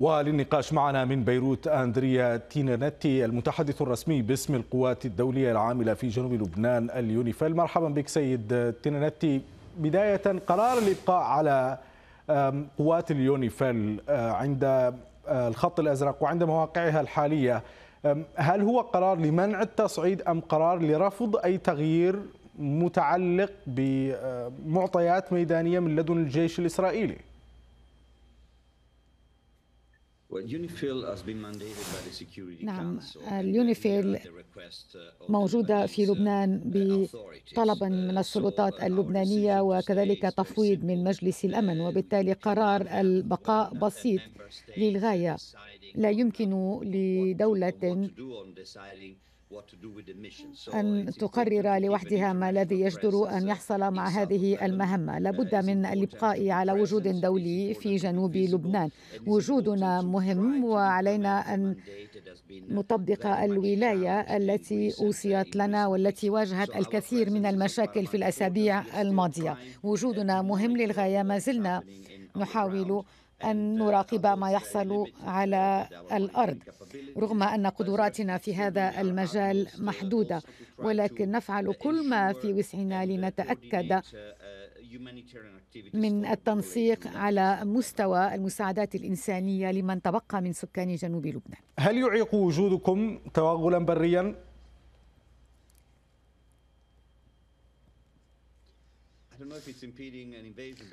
وللنقاش معنا من بيروت أندريا تينانتي المتحدث الرسمي باسم القوات الدولية العاملة في جنوب لبنان اليونيفيل مرحبا بك سيد تينانتي بداية قرار الإبقاء على قوات اليونيفيل آه، عند آه، الخط الأزرق وعند مواقعها الحالية هل هو قرار لمنع التصعيد أم قرار لرفض أي تغيير متعلق بمعطيات ميدانية من لدن الجيش الإسرائيلي؟ نعم اليونيفيل آه، uh, موجودة في لبنان uh, بطلب من uh, السلطات اللبنانية وكذلك تفويض من مجلس الأمن وبالتالي قرار البقاء بسيط للغاية لا يمكن لدولة أن تقرر لوحدها ما الذي يجدر أن يحصل مع هذه المهمة لابد من الإبقاء على وجود دولي في جنوب لبنان وجودنا مهم وعلينا أن نطبق الولاية التي أوصيت لنا والتي واجهت الكثير من المشاكل في الأسابيع الماضية وجودنا مهم للغاية ما زلنا نحاول أن نراقب ما يحصل على الأرض رغم أن قدراتنا في هذا المجال محدودة ولكن نفعل كل ما في وسعنا لنتأكد من التنسيق على مستوى المساعدات الإنسانية لمن تبقى من سكان جنوب لبنان هل يعيق وجودكم توغلا بريا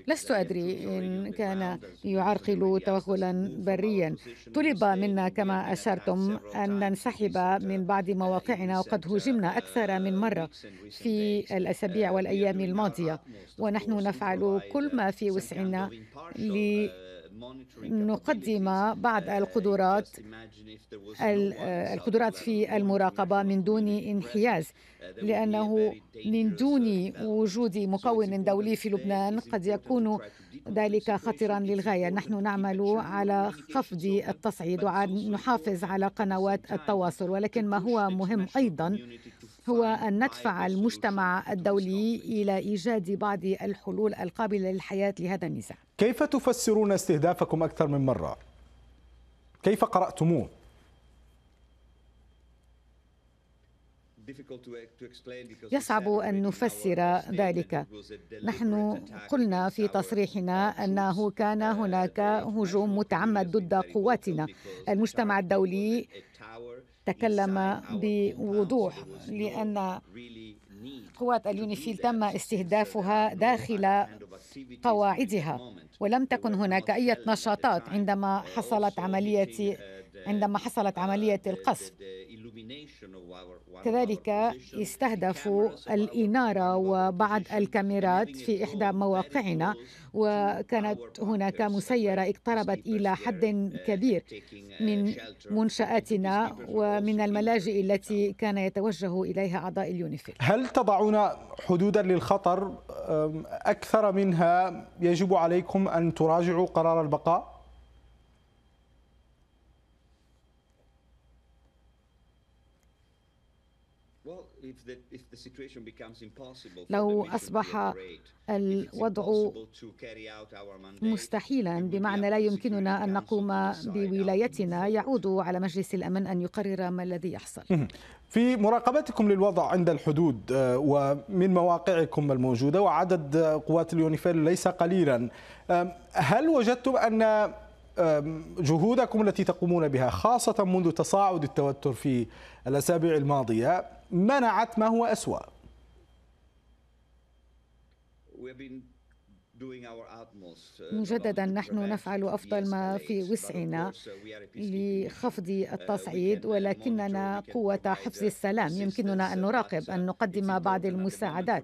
لست أدري إن كان يعرقل توغلا بريا طلب منا كما أشرتم أن ننسحب من بعض مواقعنا وقد هجمنا uh, أكثر من uh, مرة في الأسابيع uh, والأيام الماضية ونحن نفعل كل ما في وسعنا نقدم بعض uh, القدرات uh, القدرات في المراقبة من دون انحياز uh, لأنه من دون وجود مكون دولي في لبنان قد يكون ذلك خطرا للغاية نحن نعمل على خفض التصعيد ونحافظ على قنوات التواصل ولكن ما هو مهم أيضا هو آه، أن ندفع المجتمع الدولي إلى إيجاد بعض الحلول القابلة للحياة لهذا النزاع كيف تفسرون استهدافكم أكثر من مرة؟ كيف قرأتموه؟ يصعب أن نفسر ذلك نحن قلنا في تصريحنا أنه كان uh, هناك هجوم متعمد ضد قواتنا المجتمع الدولي تكلم بوضوح لأن قوات اليونيفيل تم استهدافها داخل قواعدها ولم تكن هناك أي نشاطات عندما حصلت عملية عندما حصلت عملية القصف كذلك يستهدف الإنارة وبعض الكاميرات في إحدى مواقعنا وكانت هناك مسيرة اقتربت إلى حد uh, كبير uh, من منشآتنا ومن الملاجئ التي كان يتوجه إليها أعضاء اليونيفيل هل تضعون حدودا للخطر أكثر منها يجب عليكم أن تراجعوا قرار البقاء؟ لو أصبح الوضع مستحيلا بمعنى لا يمكننا أن نقوم بولايتنا يعود على مجلس الأمن أن يقرر ما الذي يحصل في مراقبتكم للوضع عند الحدود آه، ومن مواقعكم الموجودة وعدد قوات اليونيفيل ليس قليلا آه، هل وجدتم أن جهودكم التي تقومون بها خاصة منذ تصاعد التوتر في الأسابيع الماضية منعت ما هو أسوأ Uh, مجددا نحن نفعل افضل ما في uh, وسعنا uh, لخفض التصعيد ولكننا قوه حفظ السلام يمكننا ان نراقب ان نقدم بعض المساعدات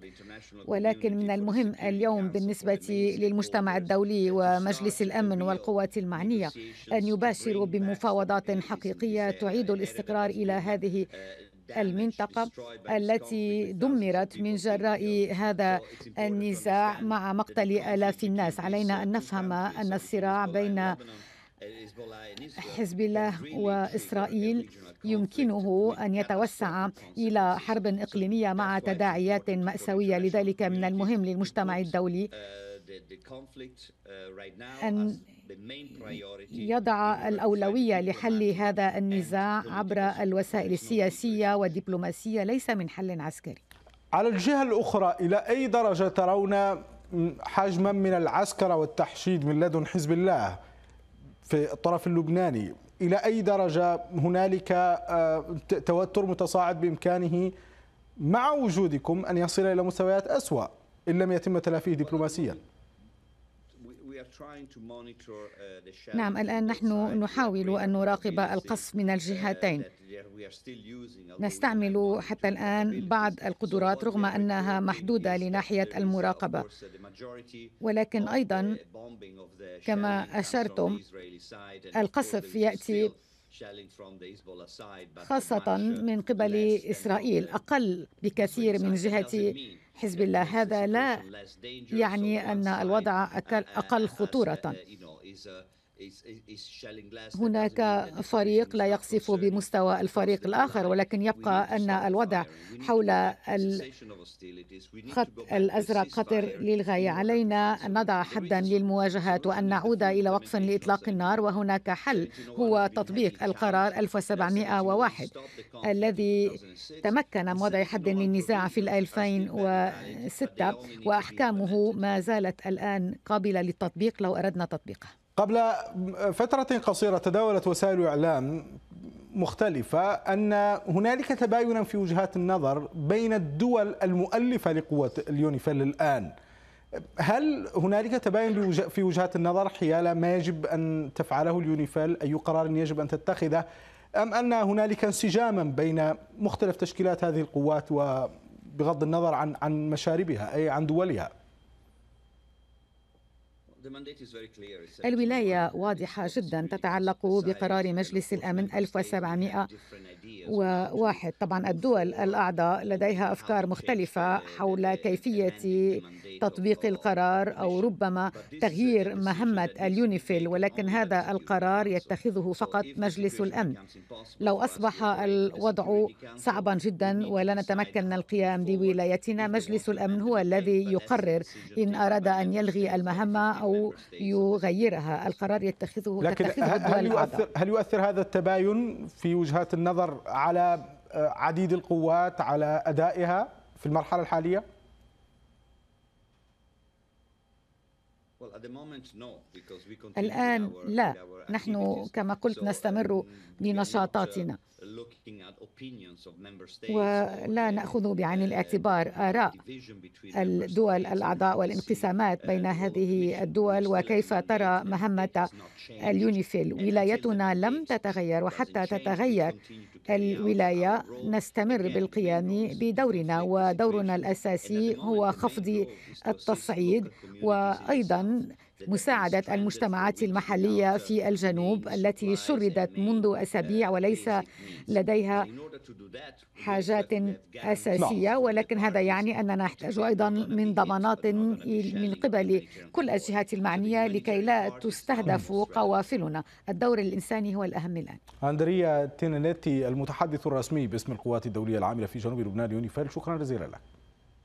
ولكن من المهم اليوم بالنسبه للمجتمع الدولي ومجلس الامن والقوات المعنيه ان يباشروا بمفاوضات حقيقيه تعيد الاستقرار الى هذه المنطقة التي دمرت من جراء هذا النزاع مع مقتل آلاف الناس علينا أن نفهم أن الصراع بين حزب الله وإسرائيل يمكنه أن يتوسع إلى حرب إقليمية مع تداعيات مأساوية لذلك من المهم للمجتمع الدولي أن يضع الأولوية لحل هذا النزاع عبر الوسائل السياسية والدبلوماسية ليس من حل عسكري على الجهة الأخرى إلى أي درجة ترون حجما من العسكرة والتحشيد من لدن حزب الله؟ في الطرف اللبناني إلى أي درجة هنالك آه، توتر متصاعد بإمكانه مع وجودكم أن يصل إلى مستويات أسوأ إن لم يتم تلافيه دبلوماسياً Uh, نعم الآن نحن نحاول أن نراقب القصف من uh, الجهتين نستعمل حتى الآن بعض القدرات رغم أنها محدودة uh, لناحية المراقبة ولكن أيضا كما أشرتم القصف يأتي خاصة uh, من قبل إسرائيل أقل بكثير من جهة حزب الله هذا لا يعني أن الوضع uh, أقل uh, خطورة هناك فريق لا يقصف بمستوى الفريق الآخر ولكن يبقى أن الوضع حول الخط الأزرق خطر للغاية علينا أن نضع حدا للمواجهات وأن نعود إلى وقف لإطلاق النار وهناك حل هو تطبيق القرار 1701 الذي تمكن من وضع حد للنزاع في 2006 وأحكامه ما زالت الآن قابلة للتطبيق لو أردنا تطبيقه قبل فترة قصيرة تداولت وسائل الإعلام مختلفة أن هنالك تباينا في وجهات النظر بين الدول المؤلفة لقوة اليونيفيل الآن هل هنالك تباين في وجهات النظر حيال ما يجب أن تفعله اليونيفيل أي قرار يجب أن تتخذه أم أن هنالك انسجاما بين مختلف تشكيلات هذه القوات وبغض النظر عن عن مشاربها أي عن دولها الولاية واضحة جدا تتعلق بقرار مجلس الأمن 1701 طبعا الدول الأعضاء لديها أفكار مختلفة حول كيفية تطبيق القرار أو ربما تغيير مهمة اليونيفيل ولكن هذا القرار يتخذه فقط مجلس الأمن لو أصبح الوضع صعبا جدا ولا نتمكن من القيام بولايتنا مجلس الأمن هو الذي يقرر إن أراد أن يلغي المهمة أو أو يغيرها القرار يتخذه لكن تتخذه هل يؤثر هل يؤثر هذا التباين في وجهات النظر على آه، عديد القوات على أدائها في المرحلة الحالية؟ الآن لا نحن كما قلت um, نستمر uh, بنشاطاتنا ولا نأخذ uh, بعين الاعتبار آراء uh, الدول الأعضاء والانقسامات بين هذه الدول وكيف ترى مهمة اليونيفيل ولايتنا لم تتغير وحتى تتغير الولاية نستمر بالقيام بدورنا ودورنا الأساسي هو خفض التصعيد وأيضا مساعدة المجتمعات المحلية في الجنوب التي شردت منذ أسابيع وليس لديها حاجات أساسية ولكن هذا يعني أننا نحتاج أيضا من ضمانات من قبل كل الجهات المعنية لكي لا تستهدف قوافلنا الدور الإنساني هو الأهم الآن أندريا تينانيتي المتحدث الرسمي باسم القوات الدولية العاملة في جنوب لبنان يونيفيل شكرا جزيلا لك